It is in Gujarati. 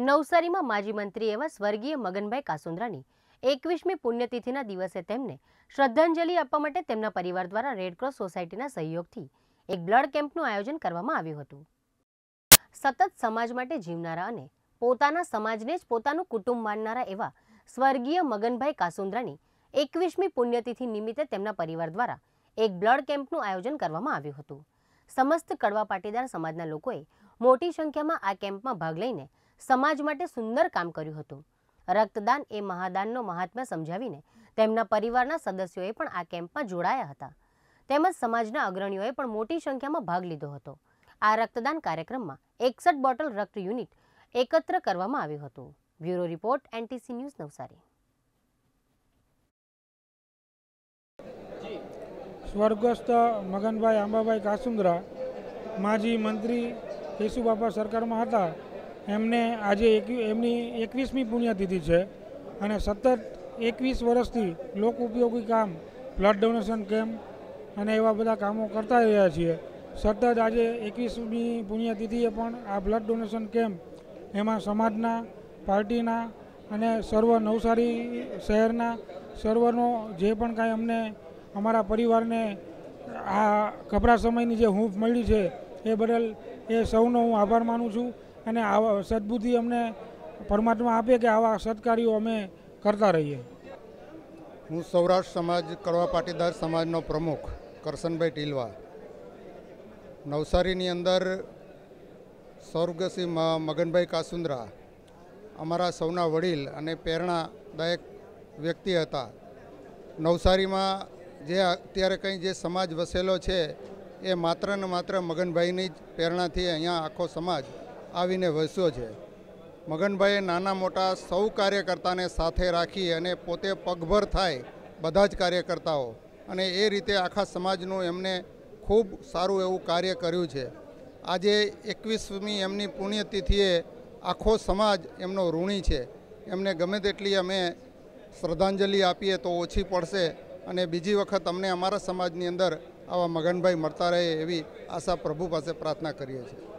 નવસારીમાં માજી મંત્રી એવા સ્વર્ગીય મગનભાઈ કાસુંદ્રાની એકવીસમી પુણ્યતિથિના દિવસે તેમને શ્રદ્ધાંજલિ આપવા માટે તેમના પરિવાર દ્વારા રેડક્રોસ સોસાયટીના સહયોગથી એક બ્લડ કેમ્પનું આયોજન કરવામાં આવ્યું હતું સતત સમાજ માટે જીવનારા અને પોતાના સમાજને જ પોતાનું કુટુંબ માનનારા એવા સ્વર્ગીય મગનભાઈ કાસુંદ્રાની એકવીસમી પુણ્યતિથિ નિમિત્તે તેમના પરિવાર દ્વારા એક બ્લડ કેમ્પનું આયોજન કરવામાં આવ્યું હતું સમસ્ત કડવા પાટીદાર સમાજના લોકોએ મોટી સંખ્યામાં આ કેમ્પમાં ભાગ લઈને સમાજ માટે સુંદર કામ કર્યું હતું રક્તદાન એ મહાદાનનો મહાત્મા સમજાવીને તેમના પરિવારના સદસ્યોએ પણ આ કેમ્પમાં જોડાયા હતા તેમજ સમાજના અગ્રણીઓએ પણ મોટી સંખ્યામાં ભાગ લીધો હતો આ રક્તદાન કાર્યક્રમમાં એકસઠ બોટલ રક્ત યુનિટ એકત્ર કરવામાં આવ્યું હતું bureau report NTC news Navsari સ્વર્ગસ્થ મગનભાઈ આંબાભાઈ કાસુંદ્રા માજી મંત્રી કેશુબાપા સરકારમાં હતા એમને આજે એક એમની એકવીસમી પુણ્યતિથિ છે અને સતત એકવીસ વર્ષથી લોક ઉપયોગી કામ બ્લડ ડોનેશન કેમ્પ અને એવા બધા કામો કરતા રહ્યા છીએ સતત આજે એકવીસમી પુણ્યતિથિએ પણ આ બ્લડ ડોનેશન કેમ્પ એમાં સમાજના પાર્ટીના અને સર્વ નવસારી શહેરના સર્વનો જે પણ કાંઈ અમને અમારા પરિવારને આ કપરા સમયની જે હૂંફ મળી છે એ બદલ એ સૌનો હું આભાર માનું છું અને આવા સદબુદ્ધિ અમને પરમાત્મા આપે કે આવા સત્કાર્યો અમે કરતા રહીએ હું સૌરાષ્ટ્ર સમાજ કડવા પાટીદાર સમાજનો પ્રમુખ કરશનભાઈ ટીલવા નવસારીની અંદર સ્વર્ગસી મગનભાઈ કાસુંદરા અમારા સૌના વડીલ અને પ્રેરણાદાયક વ્યક્તિ હતા નવસારીમાં જે અત્યારે કંઈ જે સમાજ વસેલો છે એ માત્ર ને માત્ર મગનભાઈની જ પ્રેરણાથી અહીંયા આખો સમાજ આવીને વસ્યો છે મગનભાઈએ નાના મોટા સૌ કાર્યકર્તાને સાથે રાખી અને પોતે પગભર થાય બધા જ કાર્યકર્તાઓ અને એ રીતે આખા સમાજનું એમને ખૂબ સારું એવું કાર્ય કર્યું છે આજે એકવીસમી એમની પુણ્યતિથિએ આખો સમાજ એમનો ઋણી છે એમને ગમે તેટલી અમે શ્રદ્ધાંજલિ આપીએ તો ઓછી પડશે અને બીજી વખત અમને અમારા સમાજની અંદર આવા મગનભાઈ મળતા રહે એવી આશા પ્રભુ પાસે પ્રાર્થના કરીએ છીએ